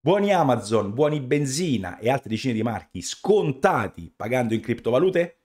Buoni Amazon, buoni benzina e altre decine di marchi scontati pagando in criptovalute?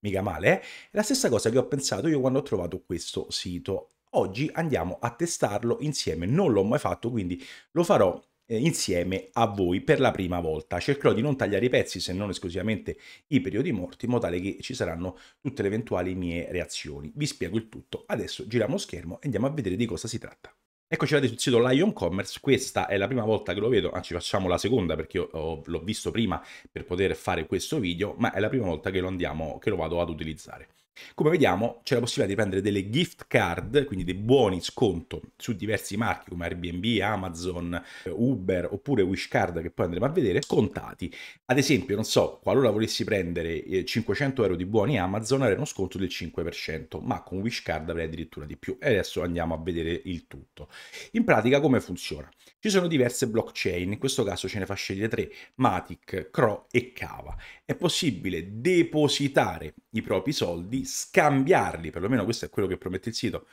Mica male, eh? È la stessa cosa che ho pensato io quando ho trovato questo sito. Oggi andiamo a testarlo insieme, non l'ho mai fatto, quindi lo farò eh, insieme a voi per la prima volta. Cercherò di non tagliare i pezzi se non esclusivamente i periodi morti, in modo tale che ci saranno tutte le eventuali mie reazioni. Vi spiego il tutto. Adesso giriamo lo schermo e andiamo a vedere di cosa si tratta. Eccoci là sul sito Lion Commerce, questa è la prima volta che lo vedo, anzi facciamo la seconda perché io oh, l'ho visto prima per poter fare questo video, ma è la prima volta che lo, andiamo, che lo vado ad utilizzare. Come vediamo c'è la possibilità di prendere delle gift card, quindi dei buoni sconto su diversi marchi come Airbnb, Amazon, Uber oppure Wishcard che poi andremo a vedere, scontati. Ad esempio, non so, qualora volessi prendere 500 eh, euro di buoni Amazon avrei uno sconto del 5%, ma con Wishcard avrei addirittura di più. E adesso andiamo a vedere il tutto. In pratica come funziona? Ci sono diverse blockchain, in questo caso ce ne fa scegliere tre, Matic, Cro e Cava. È possibile depositare i propri soldi, scambiarli, perlomeno questo è quello che promette il sito,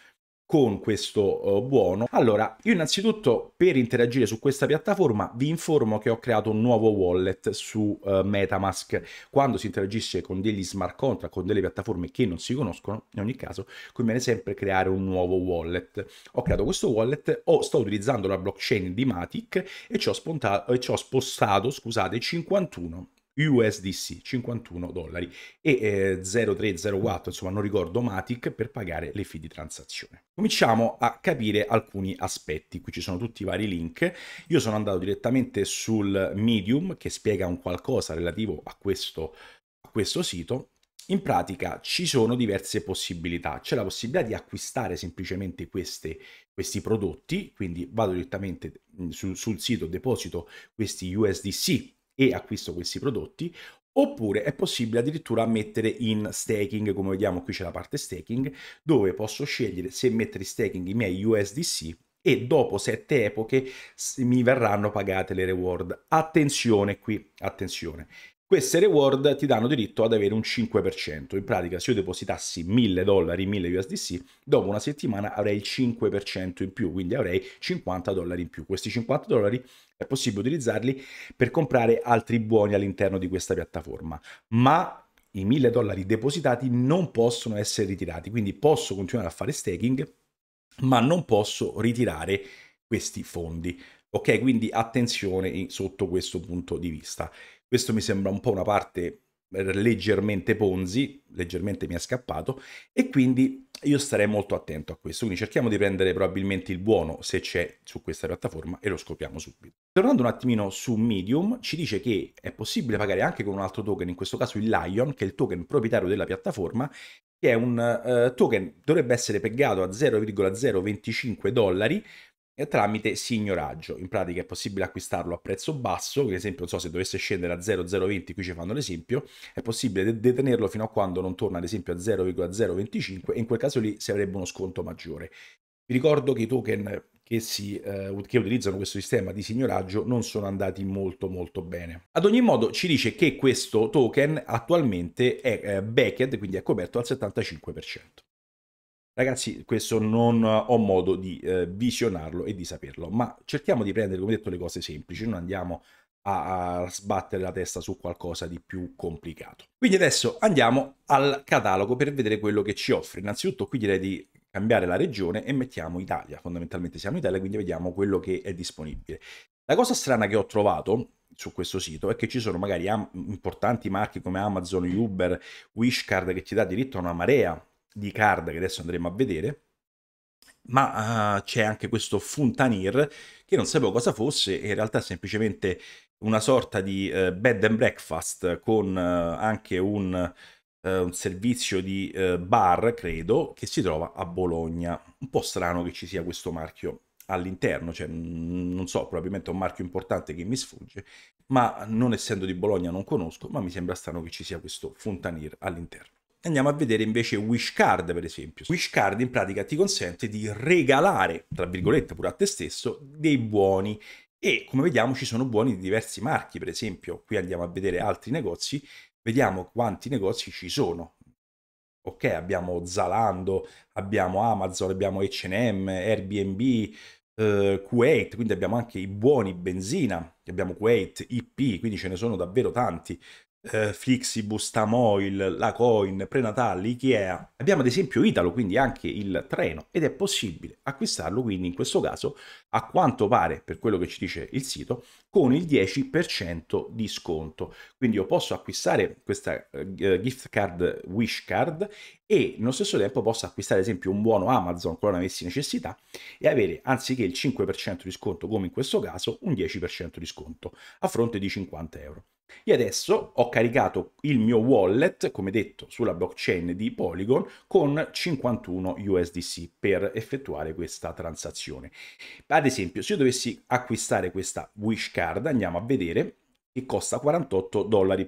con questo eh, buono. Allora, io innanzitutto per interagire su questa piattaforma vi informo che ho creato un nuovo wallet su uh, Metamask. Quando si interagisce con degli smart contract, con delle piattaforme che non si conoscono, in ogni caso, conviene sempre creare un nuovo wallet. Ho creato questo wallet, ho, sto utilizzando la blockchain di Matic e ci ho, spontato, e ci ho spostato, scusate, 51 USDC 51 dollari e eh, 0304 insomma non ricordo Matic per pagare le fee di transazione cominciamo a capire alcuni aspetti qui ci sono tutti i vari link io sono andato direttamente sul medium che spiega un qualcosa relativo a questo, a questo sito in pratica ci sono diverse possibilità, c'è la possibilità di acquistare semplicemente queste, questi prodotti, quindi vado direttamente mm, sul, sul sito, deposito questi USDC e acquisto questi prodotti, oppure è possibile addirittura mettere in staking, come vediamo qui c'è la parte staking, dove posso scegliere se mettere in staking i miei USDC e dopo sette epoche mi verranno pagate le reward. Attenzione qui, attenzione queste reward ti danno diritto ad avere un 5%. In pratica, se io depositassi 1000 dollari, 1000 USDC, dopo una settimana avrei il 5% in più, quindi avrei 50 dollari in più. Questi 50 dollari è possibile utilizzarli per comprare altri buoni all'interno di questa piattaforma, ma i 1000 dollari depositati non possono essere ritirati, quindi posso continuare a fare staking, ma non posso ritirare questi fondi. Ok, quindi attenzione eh, sotto questo punto di vista. Questo mi sembra un po' una parte eh, leggermente Ponzi, leggermente mi è scappato e quindi io starei molto attento a questo. Quindi cerchiamo di prendere probabilmente il buono se c'è su questa piattaforma e lo scopriamo subito. Tornando un attimino su Medium, ci dice che è possibile pagare anche con un altro token, in questo caso il Lion, che è il token proprietario della piattaforma, che è un uh, token, dovrebbe essere peggato a 0,025 dollari, tramite signoraggio. In pratica è possibile acquistarlo a prezzo basso, per esempio, non so se dovesse scendere a 0,020, qui ci fanno l'esempio, è possibile detenerlo fino a quando non torna ad esempio a 0,025 e in quel caso lì si avrebbe uno sconto maggiore. Vi ricordo che i token che, si, eh, che, utilizzano questo sistema di signoraggio non sono andati molto molto bene. Ad ogni modo ci dice che questo token attualmente è eh, backed, quindi è coperto al 75%. Ragazzi, questo non ho modo di eh, visionarlo e di saperlo, ma cerchiamo di prendere, come detto, le cose semplici, non andiamo a, a sbattere la testa su qualcosa di più complicato. Quindi adesso andiamo al catalogo per vedere quello che ci offre. Innanzitutto qui direi di cambiare la regione e mettiamo Italia, fondamentalmente siamo in Italia, quindi vediamo quello che è disponibile. La cosa strana che ho trovato su questo sito è che ci sono magari importanti marchi come Amazon, Uber, Wishcard che ti dà diritto a una marea di card che adesso andremo a vedere, ma uh, c'è anche questo Funtanir che non sapevo cosa fosse in realtà è semplicemente una sorta di uh, bed and breakfast con uh, anche un, un, servizio di bar, credo, che si trova a Bologna. Un po' strano che ci sia questo marchio all'interno, cioè non so, probabilmente è un marchio importante che mi sfugge, ma non essendo di Bologna non conosco, ma mi sembra strano che ci sia questo Funtanir all'interno. Andiamo a vedere invece Wishcard, per esempio. Wishcard in pratica ti consente di regalare, tra virgolette, pure a te stesso, dei buoni. E come vediamo ci sono buoni di diversi marchi, per esempio, qui andiamo a vedere altri negozi, vediamo quanti negozi ci sono. Ok, abbiamo Zalando, abbiamo Amazon, abbiamo H&M, Airbnb, eh, Kuwait, quindi abbiamo anche i buoni benzina, abbiamo Kuwait, IP, quindi ce ne sono davvero tanti eh, Flixibus, Tamoil, la Coin, Prenatali, Ikea. Abbiamo ad esempio Italo, quindi anche il treno, ed è possibile acquistarlo quindi in questo caso, a quanto pare, per quello che ci dice il sito, con il 10% di sconto. Quindi io posso acquistare questa eh, eh, gift card Wish Card e nello stesso tempo posso acquistare ad esempio un buono Amazon qualora ne avessi necessità e avere anziché il 5% di sconto come in questo caso un 10% di sconto a fronte di 50 euro. E adesso ho caricato il mio wallet, come detto, sulla blockchain di Polygon con 51 USDC per effettuare questa transazione. Ad esempio, se io dovessi acquistare questa Wish Card card andiamo a vedere che costa 48,24 dollari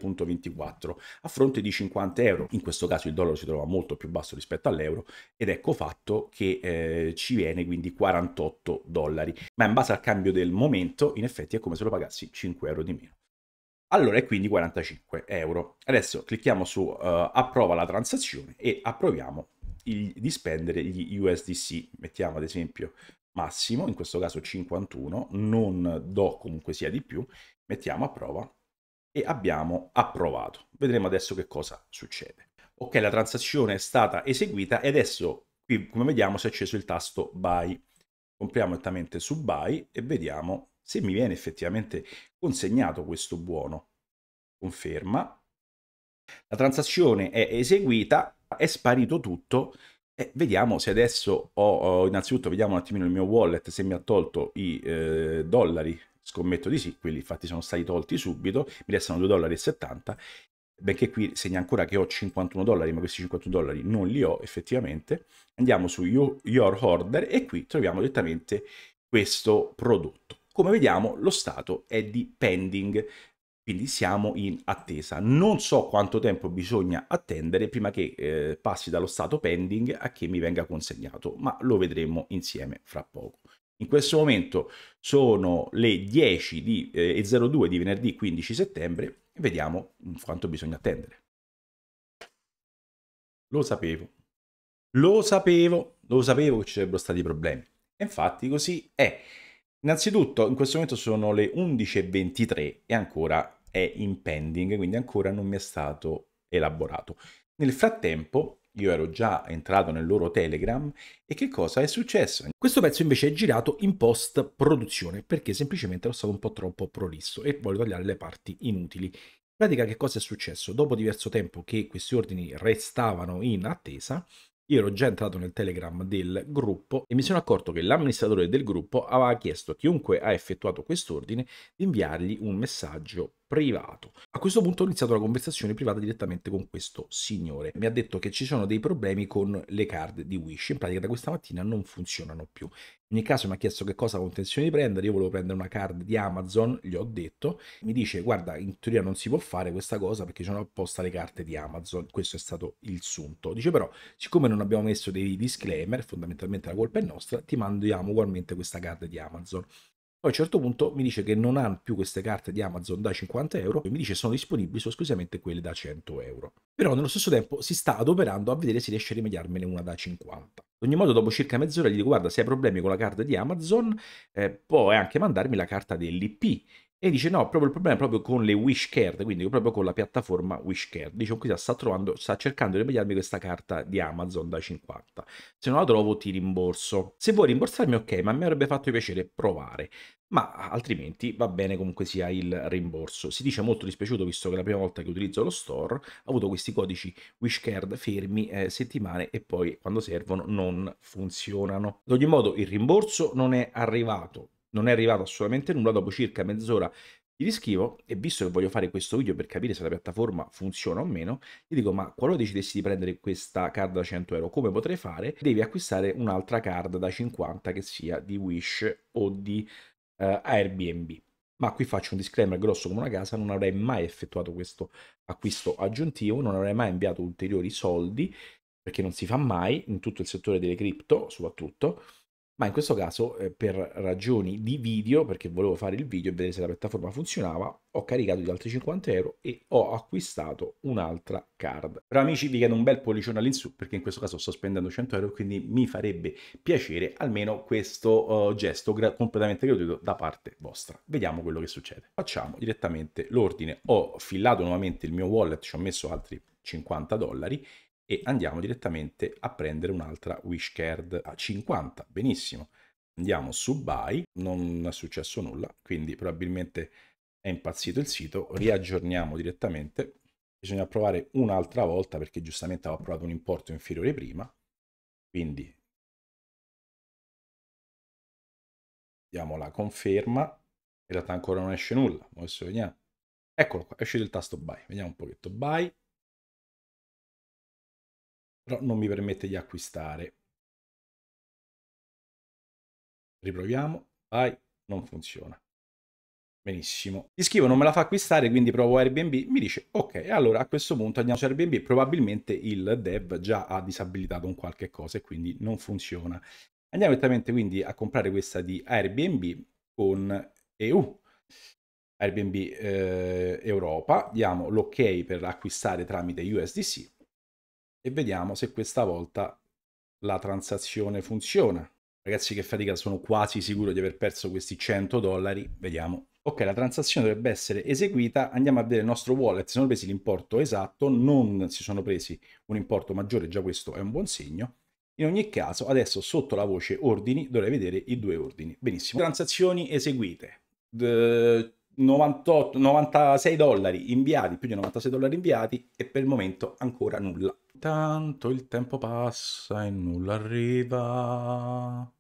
a fronte di 50 euro. In questo caso il dollaro si trova molto più basso rispetto all'euro ed ecco fatto che eh, ci viene quindi 48 dollari. Ma in base al cambio del momento in effetti è come se lo pagassi 5 euro di meno. Allora è quindi 45 euro. Adesso clicchiamo su uh, approva la transazione e approviamo il, di spendere gli USDC. Mettiamo ad esempio massimo, in questo caso 51, non do comunque sia di più, mettiamo a prova e abbiamo approvato. Vedremo adesso che cosa succede. Ok, la transazione è stata eseguita e adesso qui come vediamo si è acceso il tasto buy. Compriamo nettamente su buy e vediamo se mi viene effettivamente consegnato questo buono. Conferma. La transazione è eseguita, è sparito tutto e vediamo se adesso ho, ho, innanzitutto vediamo un attimino il mio wallet se mi ha tolto i eh, dollari, scommetto di sì, quelli infatti sono stati tolti subito, mi restano 2,70 dollari, benché qui segna ancora che ho 51 dollari, ma questi 51 dollari non li ho effettivamente. Andiamo su you, Your Order e qui troviamo direttamente questo prodotto. Come vediamo lo stato è di pending, quindi siamo in attesa. Non so quanto tempo bisogna attendere prima che eh, passi dallo stato pending a che mi venga consegnato, ma lo vedremo insieme fra poco. In questo momento sono le 10 di, eh, 02 di venerdì 15 settembre vediamo mm, quanto bisogna attendere. Lo sapevo, lo sapevo, lo sapevo che ci sarebbero stati problemi. infatti così è. Innanzitutto in questo momento sono le 11.23 e ancora è in pending, quindi ancora non mi è stato elaborato. Nel frattempo io ero già entrato nel loro Telegram e che cosa è successo? Questo pezzo invece è girato in post produzione perché semplicemente ero stato un po' troppo prolisso e voglio tagliare le parti inutili. In pratica che cosa è successo? Dopo diverso tempo che questi ordini restavano in attesa, io ero già entrato nel Telegram del gruppo e mi sono accorto che l'amministratore del gruppo aveva chiesto a chiunque ha effettuato quest'ordine di inviargli un messaggio privato. A questo punto ho iniziato la conversazione privata direttamente con questo signore. Mi ha detto che ci sono dei problemi con le card di Wish, in pratica da questa mattina non funzionano più. In ogni caso mi ha chiesto che cosa contenzione di prendere, io volevo prendere una card di Amazon, gli ho detto, mi dice guarda in teoria non si può fare questa cosa perché ci sono apposta le carte di Amazon, questo è stato il sunto. Dice però siccome non abbiamo messo dei disclaimer, fondamentalmente la colpa è nostra, ti mandiamo ugualmente questa card di Amazon. Poi a un certo punto mi dice che non hanno più queste carte di Amazon da 50 euro e mi dice sono disponibili solo esclusivamente quelle da 100 euro. Però nello stesso tempo si sta adoperando a vedere se riesce a rimediarmene una da 50. In ogni modo dopo circa mezz'ora gli dico guarda se hai problemi con la carta di Amazon eh, puoi anche mandarmi la carta dell'IP e dice no, proprio il problema è proprio con le Wishcard, quindi proprio con la piattaforma Wishcard. Dice qui sta, trovando, sta cercando di ribellarmi questa carta di Amazon da 50. Se non la trovo ti rimborso. Se vuoi rimborsarmi ok, ma mi avrebbe fatto piacere provare. Ma altrimenti va bene comunque sia il rimborso. Si dice molto dispiaciuto visto che la prima volta che utilizzo lo store, ho avuto questi codici Wishcard fermi eh, settimane e poi quando servono non funzionano. Ad ogni modo il rimborso non è arrivato non è arrivato assolutamente nulla dopo circa mezz'ora gli riscrivo e visto che voglio fare questo video per capire se la piattaforma funziona o meno, gli dico ma qualora decidessi di prendere questa card da 100 euro come potrei fare? Devi acquistare un'altra card da 50 che sia di Wish o di eh, Airbnb. Ma qui faccio un disclaimer grosso come una casa, non avrei mai effettuato questo acquisto aggiuntivo, non avrei mai inviato ulteriori soldi, perché non si fa mai in tutto il settore delle cripto soprattutto, ma in questo caso eh, per ragioni di video, perché volevo fare il video e vedere se la piattaforma funzionava, ho caricato gli altri 50 euro e ho acquistato un'altra card. Però amici vi chiedo un bel pollicione all'insù perché in questo caso sto spendendo 100 euro quindi mi farebbe piacere almeno questo uh, gesto gra completamente gratuito da parte vostra. Vediamo quello che succede. Facciamo direttamente l'ordine. Ho fillato nuovamente il mio wallet, ci ho messo altri 50 dollari e andiamo direttamente a prendere un'altra Wishcard a 50. Benissimo. Andiamo su Buy, non è successo nulla, quindi probabilmente è impazzito il sito. Riaggiorniamo direttamente. Bisogna provare un'altra volta perché giustamente avevo provato un importo inferiore prima. Quindi diamo la conferma. In realtà ancora non esce nulla, adesso vediamo. Eccolo qua, esce il tasto buy. Vediamo un pochetto buy però non mi permette di acquistare. Riproviamo, vai, non funziona. Benissimo. Ti scrivo, non me la fa acquistare, quindi provo Airbnb. Mi dice, ok, allora a questo punto andiamo su Airbnb. Probabilmente il dev già ha disabilitato un qualche cosa e quindi non funziona. Andiamo direttamente quindi a comprare questa di Airbnb con EU. Airbnb eh, Europa. Diamo l'ok ok per acquistare tramite USDC e vediamo se questa volta la transazione funziona. Ragazzi che fatica, sono quasi sicuro di aver perso questi 100 dollari, vediamo. Ok, la transazione dovrebbe essere eseguita, andiamo a vedere il nostro wallet, si sono presi l'importo esatto, non si sono presi un importo maggiore, già questo è un buon segno. In ogni caso, adesso sotto la voce ordini dovrei vedere i due ordini. Benissimo. Transazioni eseguite. De... 98, 96 dollari inviati, più di 96 dollari inviati e per il momento ancora nulla. Tanto il tempo passa e nulla arriva.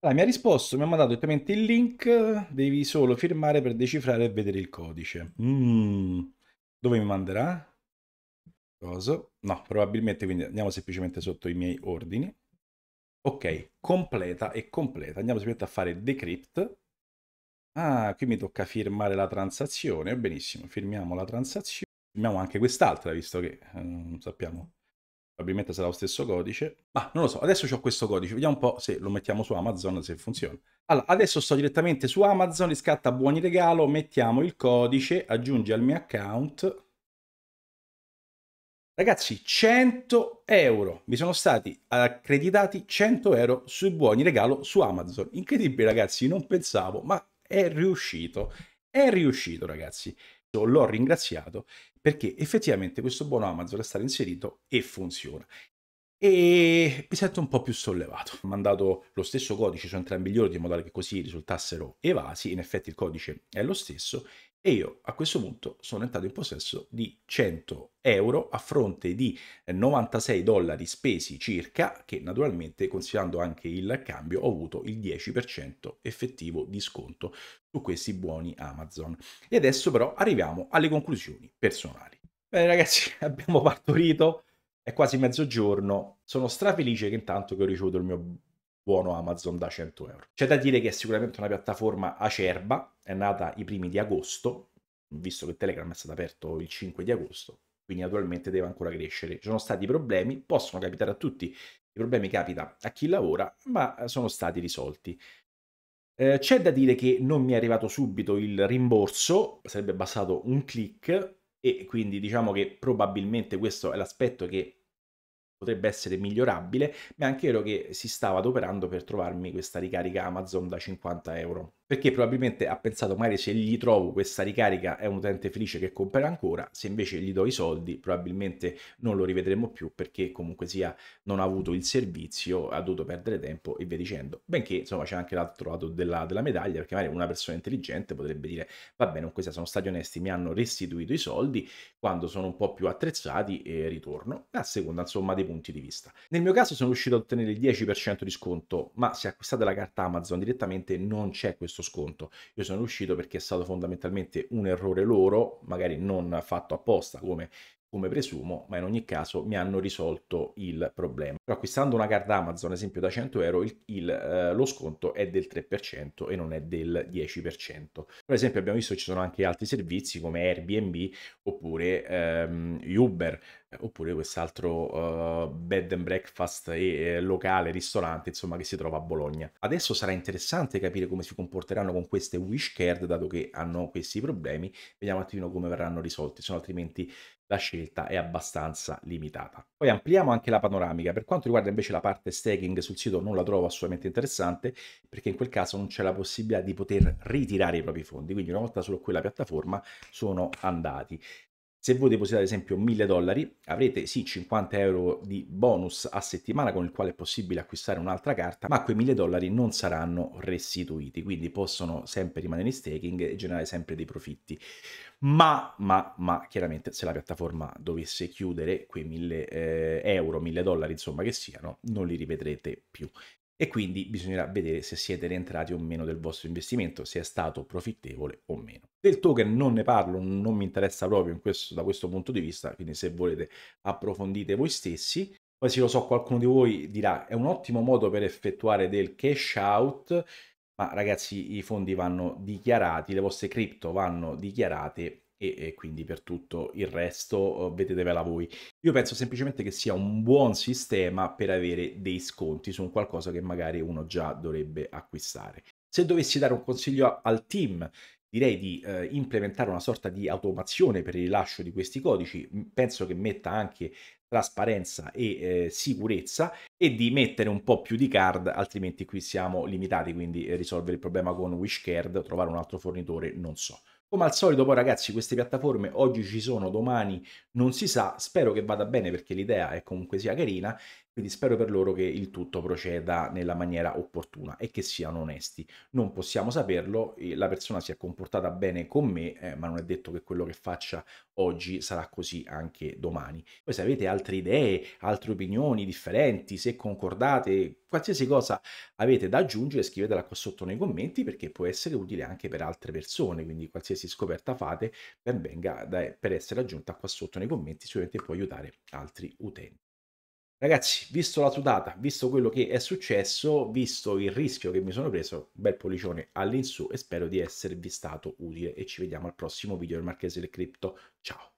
Allora, mi ha risposto, mi ha mandato direttamente il link, devi solo firmare per decifrare e vedere il codice. Mm. Dove mi manderà? Cosa? No, probabilmente, quindi andiamo semplicemente sotto i miei ordini. Ok, completa e completa. Andiamo semplicemente a fare decrypt. Ah, qui mi tocca firmare la transazione. Benissimo, firmiamo la transazione abbiamo anche quest'altra, visto che eh, non sappiamo, probabilmente sarà lo stesso codice, ma non lo so, adesso ho questo codice, vediamo un po' se lo mettiamo su Amazon, se funziona. Allora, adesso sto direttamente su Amazon, riscatta buoni regalo, mettiamo il codice, aggiungi al mio account. Ragazzi, 100 euro, mi sono stati accreditati 100 euro sui buoni regalo su Amazon. Incredibile ragazzi, non pensavo, ma è riuscito, è riuscito ragazzi, l'ho ringraziato perché effettivamente questo buono Amazon è stato inserito e funziona. E mi sento un po' più sollevato. Ho mandato lo stesso codice su cioè entrambi gli ordini in modo tale che così risultassero evasi. In effetti il codice è lo stesso e io a questo punto sono entrato in possesso di 100 euro a fronte di 96 eh, dollari spesi circa, che naturalmente considerando anche il cambio ho avuto il 10% effettivo di sconto su questi buoni Amazon. E adesso però arriviamo alle conclusioni personali. Bene ragazzi, abbiamo partorito, è quasi mezzogiorno, sono strafelice che intanto che ho ricevuto il mio buono Amazon da 100 euro. C'è da dire che è sicuramente una piattaforma acerba, è nata i primi di agosto, visto che Telegram è stato aperto il 5 di agosto, quindi naturalmente deve ancora crescere. Ci sono stati problemi, possono capitare a tutti, i problemi capita a chi lavora, ma sono stati risolti. Eh, c'è da dire che non mi è arrivato subito il rimborso, sarebbe bastato un click e quindi diciamo che probabilmente questo è l'aspetto che potrebbe essere migliorabile, ma è anche vero che si stava adoperando per trovarmi questa ricarica Amazon da 50 euro perché probabilmente ha pensato magari se gli trovo questa ricarica è un utente felice che compra ancora, se invece gli do i soldi probabilmente non lo rivedremo più perché comunque sia non ha avuto il servizio, ha dovuto perdere tempo e via dicendo. Benché insomma c'è anche l'altro lato della, della, medaglia perché magari una persona intelligente potrebbe dire va bene, con questa sono stati onesti, mi hanno restituito i soldi, quando sono un po' più attrezzati e ritorno, a seconda insomma dei punti di vista. Nel mio caso sono riuscito a ottenere il 10% di sconto, ma se acquistate la carta Amazon direttamente non c'è questo questo sconto. Io sono riuscito perché è stato fondamentalmente un errore loro, magari non fatto apposta come come presumo, ma in ogni caso mi hanno risolto il problema. Però acquistando una card Amazon, ad esempio da 100 euro, il, il, eh, lo sconto è del 3% e non è del 10%. Per esempio abbiamo visto che ci sono anche altri servizi come Airbnb oppure ehm, Uber, oppure quest'altro uh, bed and breakfast e eh, locale, ristorante, insomma, che si trova a Bologna. Adesso sarà interessante capire come si comporteranno con queste wish card, dato che hanno questi problemi. Vediamo un attimino come verranno risolti, se no altrimenti la scelta è abbastanza limitata. Poi ampliamo anche la panoramica. Per quanto riguarda invece la parte staking sul sito non la trovo assolutamente interessante perché in quel caso non c'è la possibilità di poter ritirare i propri fondi. Quindi una volta solo qui la piattaforma sono andati. Se voi depositate ad esempio 1000 dollari avrete sì 50 euro di bonus a settimana con il quale è possibile acquistare un'altra carta, ma quei 1000 dollari non saranno restituiti, quindi possono sempre rimanere in staking e generare sempre dei profitti. Ma, ma, ma chiaramente se la piattaforma dovesse chiudere quei 1000 eh, euro, 1000 dollari insomma che siano, non li rivedrete più e quindi bisognerà vedere se siete rientrati o meno del vostro investimento, se è stato profittevole o meno. Del token non ne parlo, non mi interessa proprio in questo, da questo punto di vista, quindi se volete approfondite voi stessi. Poi se lo so qualcuno di voi dirà è un ottimo modo per effettuare del cash out, ma ragazzi i fondi vanno dichiarati, le vostre cripto vanno dichiarate e, e quindi per tutto il resto eh, vedetevela voi. Io penso semplicemente che sia un buon sistema per avere dei sconti su qualcosa che magari uno già dovrebbe acquistare. Se dovessi dare un consiglio al team direi di eh, implementare una sorta di automazione per il rilascio di questi codici, penso che metta anche trasparenza e eh, sicurezza e di mettere un po' più di card, altrimenti qui siamo limitati, quindi eh, risolvere il problema con Wishcard, trovare un altro fornitore, non so. Come al solito poi ragazzi queste piattaforme oggi ci sono, domani non si sa, spero che vada bene perché l'idea è comunque sia carina quindi spero per loro che il tutto proceda nella maniera opportuna e che siano onesti. Non possiamo saperlo, la persona si è comportata bene con me, eh, ma non è detto che quello che faccia oggi sarà così anche domani. Poi se avete altre idee, altre opinioni differenti, se concordate, qualsiasi cosa avete da aggiungere scrivetela qua sotto nei commenti perché può essere utile anche per altre persone, quindi qualsiasi scoperta fate ben venga per essere aggiunta qua sotto nei commenti, sicuramente può aiutare altri utenti. Ragazzi, visto la sudata, visto quello che è successo, visto il rischio che mi sono preso, bel pollicione all'insù e spero di esservi stato utile e ci vediamo al prossimo video del Marchese del Cripto. Ciao!